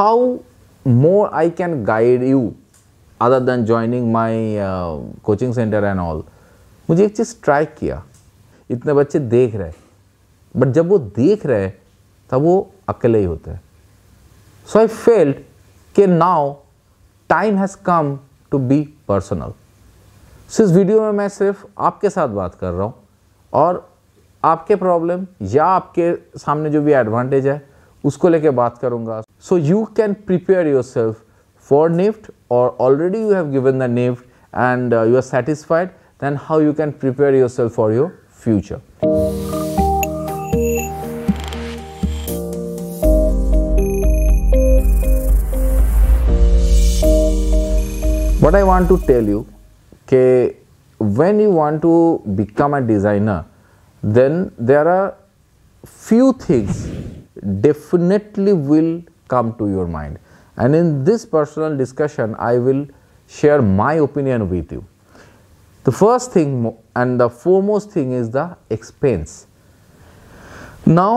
how more I can guide you other than joining my uh, coaching center and all मुझे एक चीज़ try किया इतने बच्चे देख रहे बट जब वो देख रहे तब वो अकेले ही होते हैं सो आई फेल्ट के now time has come to be personal so इस वीडियो में मैं सिर्फ आपके साथ बात कर रहा हूँ और आपके प्रॉब्लम या आपके सामने जो भी एडवांटेज है उसको लेके बात करूँगा So, you can prepare yourself for NIFT or already you have given the NIFT and uh, you are satisfied then how you can prepare yourself for your future. What I want to tell you, okay, when you want to become a designer, then there are few things definitely will come to your mind. And in this personal discussion, I will share my opinion with you. The first thing and the foremost thing is the expense. now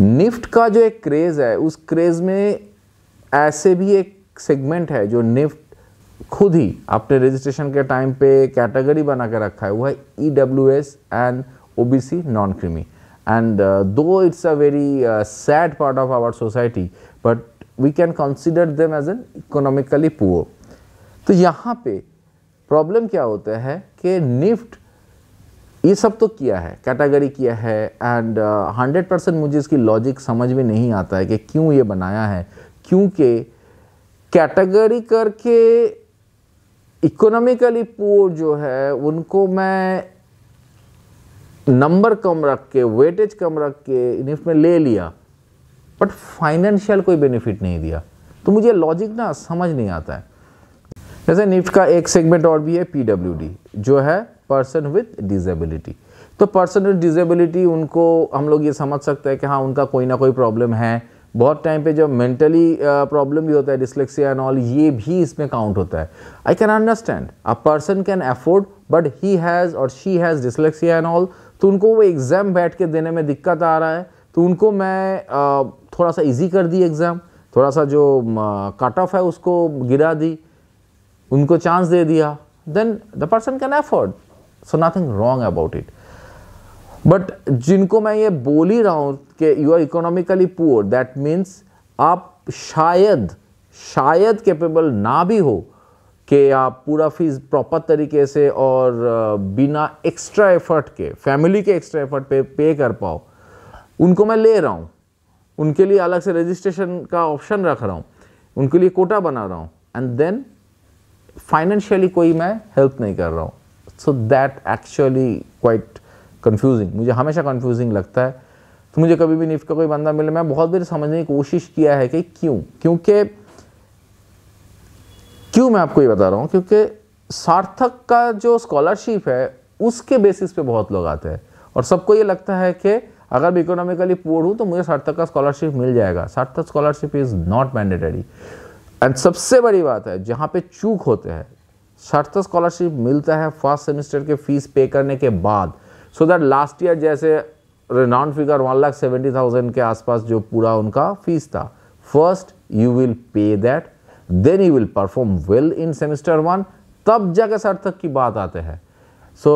NIFT का जो एक craze है उस craze में ऐसे भी एक segment है जो निफ्ट खुद ही अपने रजिस्ट्रेशन के टाइम पे कैटेगरी बना के रखा है वो है E W S and O B C non creamy and though it's a very sad part of our society but we can consider them as an economically poor तो यहाँ पे प्रॉब्लम क्या होता है कि निफ्ट ये सब तो किया है कैटेगरी किया है एंड हंड्रेड परसेंट मुझे इसकी लॉजिक समझ में नहीं आता है कि क्यों ये बनाया है क्योंकि कैटेगरी करके इकोनॉमिकली पुअर जो है उनको मैं नंबर कम रख के वेटेज कम रख के निफ्ट में ले लिया बट फाइनेंशियल कोई बेनिफिट नहीं दिया तो मुझे लॉजिक ना समझ नहीं आता है जैसे निफ्ट का एक सेगमेंट और भी है पी जो है पर्सन विथ डिजेबिलिटी तो पर्सन विथ डिजेबिलिटी उनको हम लोग ये समझ सकते हैं कि हाँ उनका कोई ना कोई प्रॉब्लम है बहुत टाइम पे जब मेंटली प्रॉब्लम भी होता है डिस्लेक्सिया एंड ऑल ये भी इसमें काउंट होता है I can understand a person can afford but he has और she has dyslexia and all तो उनको वो एग्ज़ाम बैठ के देने में दिक्कत आ रहा है तो उनको मैं थोड़ा सा इजी कर दी एग्ज़ाम थोड़ा सा जो कट ऑफ है उसको गिरा दी उनको चांस दे दिया then the person can afford so nothing wrong about it but जिनको मैं ये बोल ही रहा हूँ कि you are economically poor that means आप शायद शायद कैपेबल ना भी हो कि आप पूरा फीस प्रॉपर तरीके से और बिना एक्स्ट्रा एफर्ट के फैमिली के एक्स्ट्रा एफर्ट पे पे कर पाओ उनको मैं ले रहा हूँ उनके लिए अलग से रजिस्ट्रेशन का ऑप्शन रख रहा हूँ उनके लिए कोटा बना रहा हूँ एंड देन फाइनेंशियली कोई मैं हेल्प नहीं कर रहा हूँ so that actually quite confusing मुझे हमेशा कन्फ्यूजिंग लगता है तो मुझे कभी भी निफ्ट का कोई बंदा मिले मैं बहुत देर समझने की कोशिश किया है कि क्यों क्योंकि क्यों मैं आपको ये बता रहा हूँ क्योंकि सार्थक का जो स्कॉलरशिप है उसके बेसिस पे बहुत लोग आते हैं और सबको ये लगता है कि अगर मैं इकोनॉमिकली पोर हूँ तो मुझे सार्थक का स्कॉलरशिप मिल जाएगा Saarthak scholarship is not mandatory and सबसे बड़ी बात है जहाँ पे चूक होते हैं सार्थक स्कॉलरशिप मिलता है फर्स्ट सेमेस्टर के फीस पे करने के बाद सो दैट लास्ट ईयर जैसे renowned figure one lakh seventy thousand के आसपास जो पूरा उनका फीस था first you will pay that then you will perform well in semester one तब जाके सार्थक की बात आते हैं so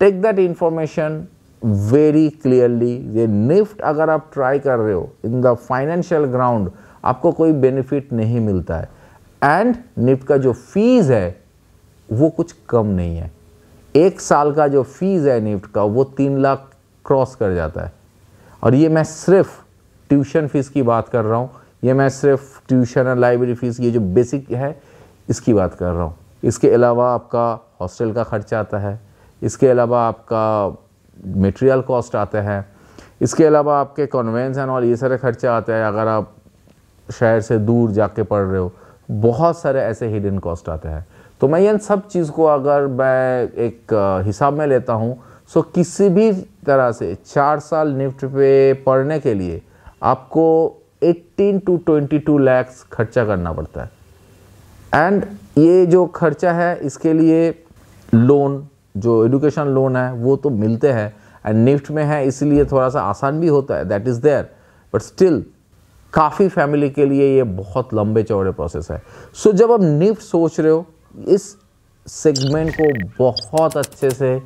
take that information very clearly ये निफ्ट अगर आप ट्राई कर रहे हो इन द फाइनेंशियल ग्राउंड आपको कोई बेनिफिट नहीं मिलता है एंड निफ्ट का जो फीस है वो कुछ कम नहीं है एक साल का जो फीस है निफ्ट का वो तीन लाख क्रॉस कर जाता है और ये मैं सिर्फ ट्यूशन फीस की बात कर रहा हूँ ये मैं सिर्फ ट्यूशन और लाइब्रेरी फीस ये जो बेसिक है इसकी बात कर रहा हूँ इसके अलावा आपका हॉस्टल का खर्चा आता है इसके अलावा आपका मटेरियल कॉस्ट आते हैं इसके अलावा आपके कन्वेंस एंड और ये सारे खर्चे आते हैं अगर आप शहर से दूर जाके पढ़ रहे हो बहुत सारे ऐसे हिडन कॉस्ट आते हैं तो मैं इन सब चीज़ को अगर मैं एक हिसाब में लेता हूँ सो किसी भी तरह से चार साल निफ्ट पे पढ़ने के लिए आपको 18 टू 22 लैक्स खर्चा करना पड़ता है एंड ये जो खर्चा है इसके लिए लोन जो एजुकेशन लोन है वो तो मिलते हैं एंड निफ्ट में है इसलिए थोड़ा सा आसान भी होता है that is there but still काफ़ी फैमिली के लिए ये बहुत लंबे चौड़े प्रोसेस है सो so, जब आप निफ्ट सोच रहे हो इस सेगमेंट को बहुत अच्छे से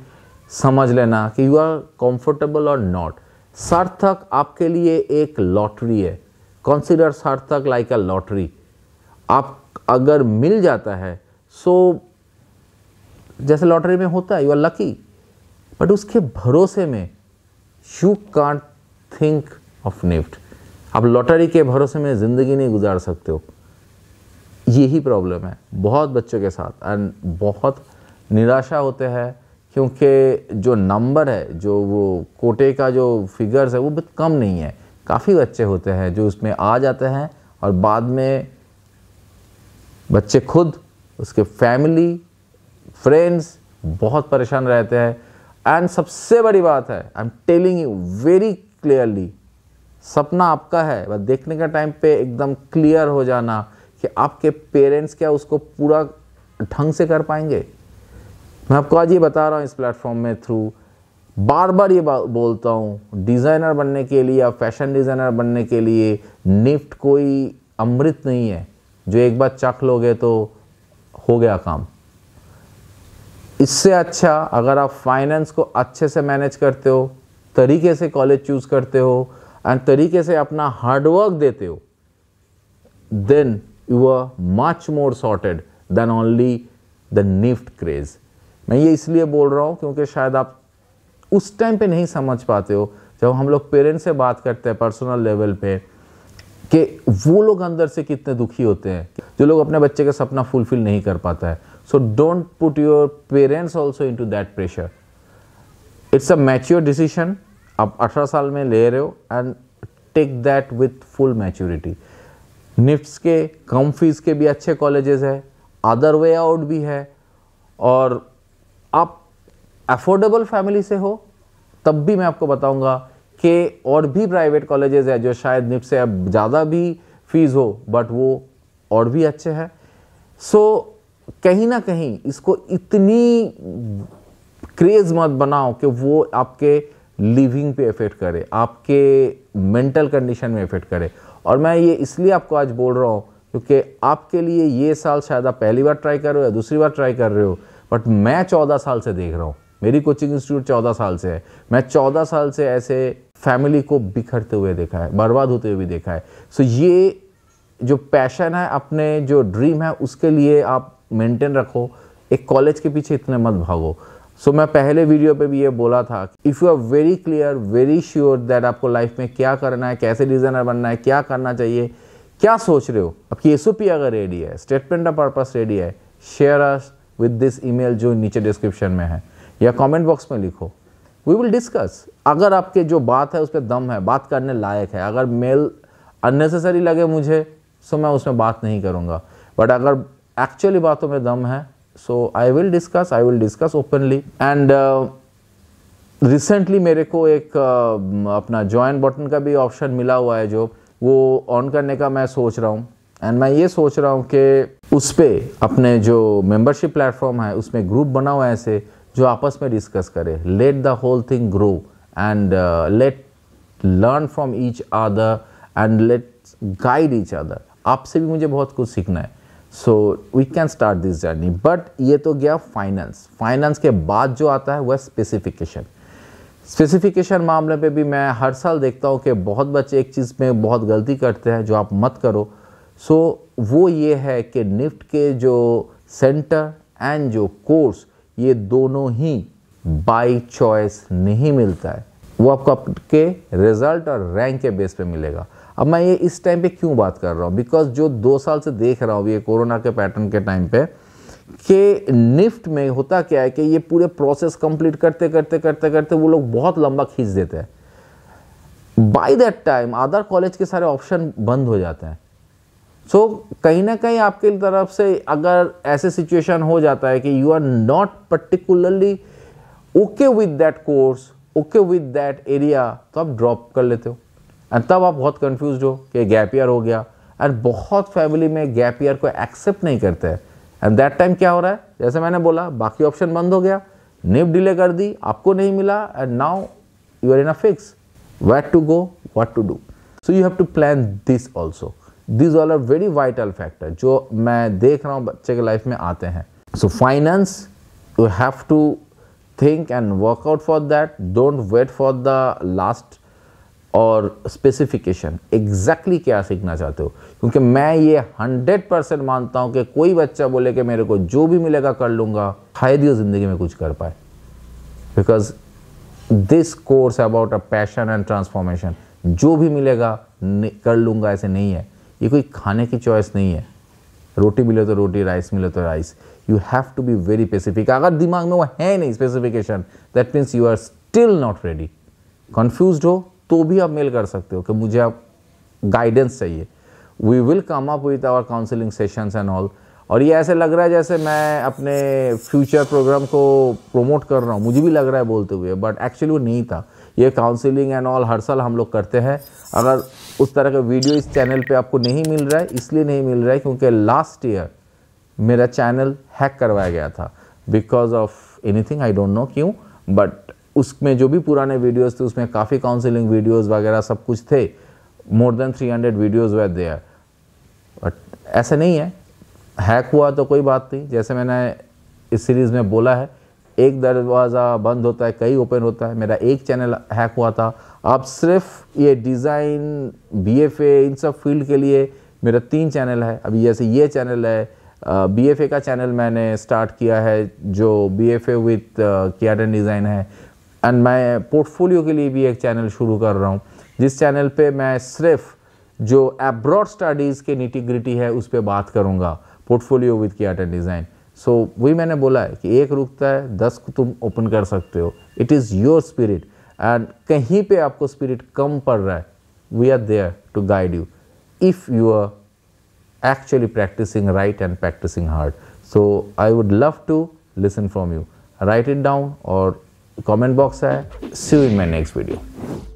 समझ लेना कि यू आर कंफर्टेबल और नॉट सार्थक आपके लिए एक लॉटरी है कंसीडर सार्थक लाइक अ लॉटरी आप अगर मिल जाता है सो so जैसे लॉटरी में होता है यू आर लकी बट उसके भरोसे में you can't think of NIFT आप लॉटरी के भरोसे में ज़िंदगी नहीं गुजार सकते हो यही प्रॉब्लम है बहुत बच्चों के साथ एंड बहुत निराशा होते हैं क्योंकि जो नंबर है जो वो कोटे का जो फिगर्स है वो बहुत कम नहीं है काफ़ी बच्चे होते हैं जो उसमें आ जाते हैं और बाद में बच्चे खुद उसके फैमिली फ्रेंड्स बहुत परेशान रहते हैं एंड सबसे बड़ी बात है I am telling you very clearly सपना आपका है बस देखने का टाइम पे एकदम क्लियर हो जाना कि आपके पेरेंट्स क्या उसको पूरा ढंग से कर पाएंगे मैं आपको आज ये बता रहा हूँ इस प्लेटफॉर्म में थ्रू बार बार ये बोलता हूँ डिज़ाइनर बनने के लिए या फैशन डिज़ाइनर बनने के लिए निफ्ट कोई अमृत नहीं है जो एक बार चख लोगे तो हो गया काम इससे अच्छा अगर आप फाइनेंस को अच्छे से मैनेज करते हो तरीके से कॉलेज चूज़ करते हो एंड तरीके से अपना हार्डवर्क देते हो then you are much more sorted than only the NIFT craze मैं ये इसलिए बोल रहा हूँ क्योंकि शायद आप उस टाइम पे नहीं समझ पाते हो जब हम लोग पेरेंट्स से बात करते हैं पर्सनल लेवल पे कि वो लोग अंदर से कितने दुखी होते हैं जो लोग अपने बच्चे का सपना फुलफिल नहीं कर पाता है So don't put your parents also into that pressure. It's a mature decision. आप 18 साल में ले रहे हो and take that with full maturity NIFTs के कम फीस के भी अच्छे कॉलेजेस है अदर वे आउट भी है और आप अफोर्डेबल फैमिली से हो तब भी मैं आपको बताऊंगा कि और भी प्राइवेट कॉलेजेस है जो शायद निफ्ट से अब ज़्यादा भी फीस हो बट वो और भी अच्छे हैं सो so, कहीं ना कहीं इसको इतनी क्रेज मत बनाओ कि वो आपके लिविंग पे इफेक्ट करे आपके मेंटल कंडीशन में इफेक्ट करे और मैं ये इसलिए आपको आज बोल रहा हूँ क्योंकि आपके लिए ये साल शायद आप पहली बार ट्राई कर रहे हो या दूसरी बार ट्राई कर रहे हो बट मैं चौदह साल से देख रहा हूँ मेरी कोचिंग इंस्टीट्यूट चौदह साल से है मैं चौदह साल से ऐसे फैमिली को बिखरते हुए देखा है बर्बाद होते हुए देखा है सो so ये जो पैशन है अपने जो ड्रीम है उसके लिए आप मेंटेन रखो एक कॉलेज के पीछे इतने मत भागो सो so, मैं पहले वीडियो पे भी ये बोला था if you are very clear very sure that आपको लाइफ में क्या करना है कैसे डिज़ाइनर बनना है क्या करना चाहिए क्या सोच रहे हो आपकी एस अगर रेडी है स्टेटमेंट ऑफ पर्पस रेडी है share us with this email जो नीचे डिस्क्रिप्शन में है या कमेंट बॉक्स में लिखो वी विल डिस्कस अगर आपके जो बात है उस पर दम है बात करने लायक है अगर मेल अननेसेसरी लगे मुझे सो तो मैं उसमें बात नहीं करूँगा बट अगर एक्चुअली बातों में दम है so I will discuss I will discuss openly and recently मेरे को एक uh, अपना ज्वाइन बटन का भी ऑप्शन मिला हुआ है जो वो ऑन करने का मैं सोच रहा हूँ एंड मैं ये सोच रहा हूँ कि उस पर अपने जो मेंबरशिप प्लेटफॉर्म है उसमें ग्रुप बना हुआ है ऐसे जो आपस में डिस्कस करे let the whole thing grow and let learn from each other and let guide each other आपसे भी मुझे बहुत कुछ सीखना है so we can start this journey but ये तो गया फाइनेंस फाइनेंस के बाद जो आता है वह स्पेसिफिकेशन स्पेसिफिकेशन मामले पे भी मैं हर साल देखता हूँ कि बहुत बच्चे एक चीज़ में बहुत गलती करते हैं जो आप मत करो सो so, वो ये है कि निफ्ट के जो सेंटर एंड जो कोर्स ये दोनों ही बाई चॉइस नहीं मिलता है वो आपको आपके रिजल्ट और रैंक के बेस पे मिलेगा अब मैं ये इस टाइम पे क्यों बात कर रहा हूँ बिकॉज जो दो साल से देख रहा हूँ ये कोरोना के पैटर्न के टाइम पे कि निफ्ट में होता क्या है कि ये पूरे प्रोसेस कंप्लीट करते करते करते करते वो लोग बहुत लंबा खींच देते हैं by that time other college के सारे ऑप्शन बंद हो जाते हैं सो so, कहीं ना कहीं आपके तरफ से अगर ऐसे सिचुएशन हो जाता है कि you are not particularly okay with that course okay with that area तो आप ड्रॉप कर लेते हो एंड तब आप बहुत कन्फ्यूज हो कि गैप ईयर हो गया एंड बहुत फैमिली में गैप ईयर को एक्सेप्ट नहीं करते हैं एंड दैट टाइम क्या हो रहा है जैसे मैंने बोला बाकी ऑप्शन बंद हो गया निप डिले कर दी आपको नहीं मिला and now you are in a fix wait to go what to do so you have to plan this also this all are very vital factor जो मैं देख रहा हूँ बच्चे के लाइफ में आते हैं so finance you have to think and work out for that don't wait for the last और स्पेसिफिकेशन एग्जैक्टली क्या सीखना चाहते हो क्योंकि मैं ये हंड्रेड परसेंट मानता हूँ कि कोई बच्चा बोले कि मेरे को जो भी मिलेगा कर लूँगा शायद ही ज़िंदगी में कुछ कर पाए because this course about a passion and transformation जो भी मिलेगा कर लूँगा ऐसे नहीं है ये कोई खाने की चॉइस नहीं है रोटी मिले तो रोटी राइस मिले तो rice you have to be very specific अगर दिमाग में वो है नहीं specification that means you are still not ready confuse हो तो भी आप मेल कर सकते हो कि मुझे आप गाइडेंस चाहिए we will come up with our counselling sessions and all और ये ऐसे लग रहा है जैसे मैं अपने फ्यूचर प्रोग्राम को प्रमोट कर रहा हूँ मुझे भी लग रहा है बोलते हुए बट एक्चुअली वो नहीं था ये काउंसिलिंग एंड ऑल हर साल हम लोग करते हैं अगर उस तरह का वीडियो इस चैनल पे आपको नहीं मिल रहा है इसलिए नहीं मिल रहा है क्योंकि लास्ट ईयर मेरा चैनल हैक करवाया गया था because of anything I don't know क्यों बट उसमें जो भी पुराने वीडियोस थे उसमें काफ़ी काउंसिलिंग वीडियोस वगैरह सब कुछ थे more than 300 hundred videos were there but ऐसा नहीं है हैक हुआ तो कोई बात नहीं जैसे मैंने इस सीरीज़ में बोला है एक दरवाज़ा बंद होता है कई ओपन होता है मेरा एक चैनल हैक हुआ था आप सिर्फ ये डिज़ाइन बी इन सब फील्ड के लिए मेरा तीन चैनल है अभी जैसे ये चैनल है बी uh, का चैनल मैंने स्टार्ट किया है जो B F A with design है एंड मैं पोर्टफोलियो के लिए भी एक चैनल शुरू कर रहा हूँ जिस चैनल पे मैं सिर्फ जो एब्रॉड स्टडीज़ के नीटिग्रिटी है उस पर बात करूँगा पोर्टफोलियो विद किया डिज़ाइन सो वही मैंने बोला है कि एक रुकता है दस को तुम ओपन कर सकते हो it is your spirit and कहीं पे आपको स्पिरिट कम पड़ रहा है we are there to guide you if you are actually practising right and practising hard so I would love to listen from you write it down और comment box है see you in my next video